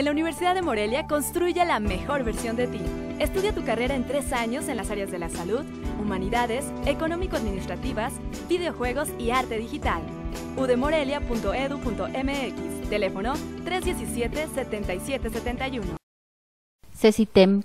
En la Universidad de Morelia construye la mejor versión de ti. Estudia tu carrera en tres años en las áreas de la salud, humanidades, económico-administrativas, videojuegos y arte digital. udemorelia.edu.mx Teléfono 317-7771. CECITEM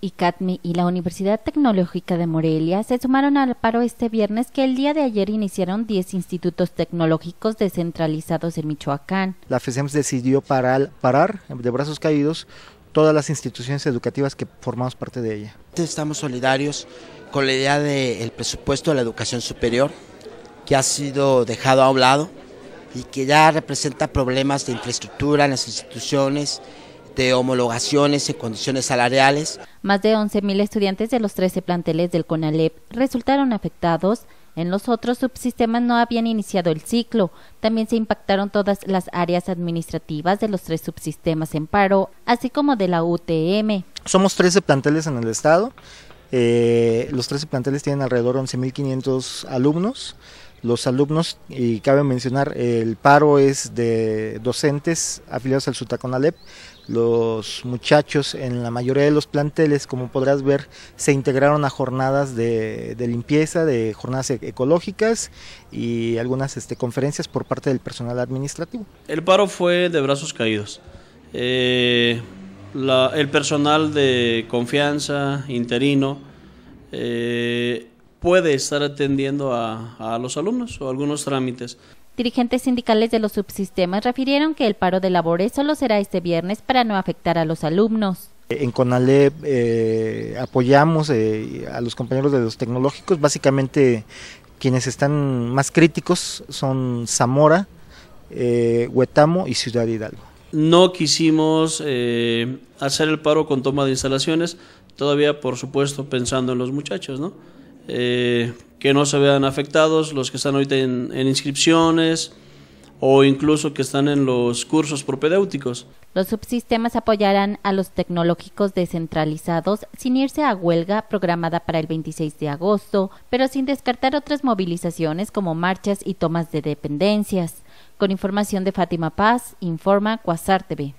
ICATMI y la Universidad Tecnológica de Morelia se sumaron al paro este viernes que el día de ayer iniciaron 10 institutos tecnológicos descentralizados en Michoacán. La FESEMS decidió parar, parar de brazos caídos todas las instituciones educativas que formamos parte de ella. Estamos solidarios con la idea del presupuesto de la educación superior que ha sido dejado a un lado y que ya representa problemas de infraestructura en las instituciones de homologaciones y condiciones salariales. Más de 11.000 estudiantes de los 13 planteles del CONALEP resultaron afectados. En los otros subsistemas no habían iniciado el ciclo. También se impactaron todas las áreas administrativas de los tres subsistemas en paro, así como de la UTM. Somos 13 planteles en el estado. Eh, los 13 planteles tienen alrededor de 11.500 alumnos los alumnos y cabe mencionar el paro es de docentes afiliados al SUTACONALEP, los muchachos en la mayoría de los planteles, como podrás ver, se integraron a jornadas de, limpieza, de jornadas e-, ecológicas y algunas este, conferencias por parte del personal administrativo. El paro fue de brazos caídos. Eh, el personal de confianza, interino, eh, puede estar atendiendo a los alumnos o algunos trámites. Dirigentes sindicales de los subsistemas refirieron que el paro de labores solo será este viernes para no afectar a los alumnos. En CONALEP eh, apoyamos eh, a los compañeros de los tecnológicos, básicamente quienes están más críticos son Zamora, eh, Huetamo y Ciudad Hidalgo. No quisimos hacer el paro con toma de instalaciones, todavía por supuesto pensando en los muchachos, ¿no? Eh, que no se vean afectados los que están hoy en, inscripciones o incluso que están en los cursos propedéuticos. Los subsistemas apoyarán a los tecnológicos descentralizados sin irse a huelga programada para el 26 de agosto, pero sin descartar otras movilizaciones como marchas y tomas de dependencias. Con información de Fátima Paz, informa Cuasar TV.